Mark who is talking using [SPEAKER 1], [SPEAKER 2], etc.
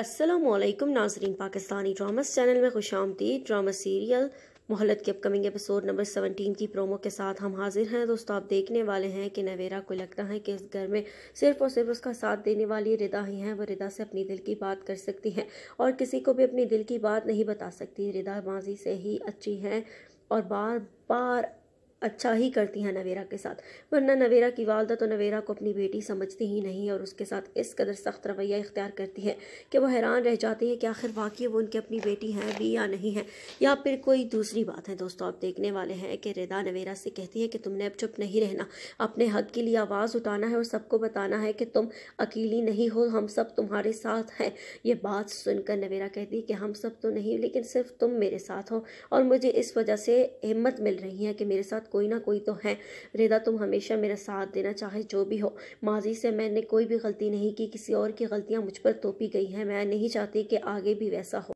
[SPEAKER 1] असलम नाजरीन Pakistani dramas channel में खुश आमदीद ड्रामा सीरियल मोहलत के अपकमिंग एपिसोड नंबर सेवनटीन की प्रोमो के साथ हम हाजिर हैं दोस्तों आप देखने वाले हैं कि नवेरा को लगता है कि इस घर में सिर्फ और सिर्फ उसका साथ देने वाली रिदा ही हैं वो रिदा से अपनी दिल की बात कर सकती हैं और किसी को भी अपनी दिल की बात नहीं बता सकती रिदा माजी से ही अच्छी है और बार बार अच्छा ही करती हैं नवेरा के साथ वरना नवेरा की वालदा तो नवेरा को अपनी बेटी समझती ही नहीं और उसके साथ इस कदर सख्त रवैया इख्तियार करती है कि वो हैरान रह जाती है कि आखिर वाकई वो उनकी अपनी बेटी हैं भी या नहीं है या फिर कोई दूसरी बात है दोस्तों आप देखने वाले हैं कि रिदा नवेरा से कहती है कि तुमने अब चुप नहीं रहना अपने हक के लिए आवाज़ उठाना है और सबको बताना है कि तुम अकेली नहीं हो हम सब तुम्हारे साथ हैं ये बात सुनकर नवेरा कहती है कि हम सब तो नहीं लेकिन सिर्फ तुम मेरे साथ हो और मुझे इस वजह से हिम्मत मिल रही है कि मेरे साथ कोई ना कोई तो है रेदा तुम हमेशा मेरा साथ देना चाहे जो भी हो माजी से मैंने कोई भी गलती नहीं की किसी और की गलतियाँ मुझ पर तोपी गई हैं मैं नहीं चाहती कि आगे भी वैसा हो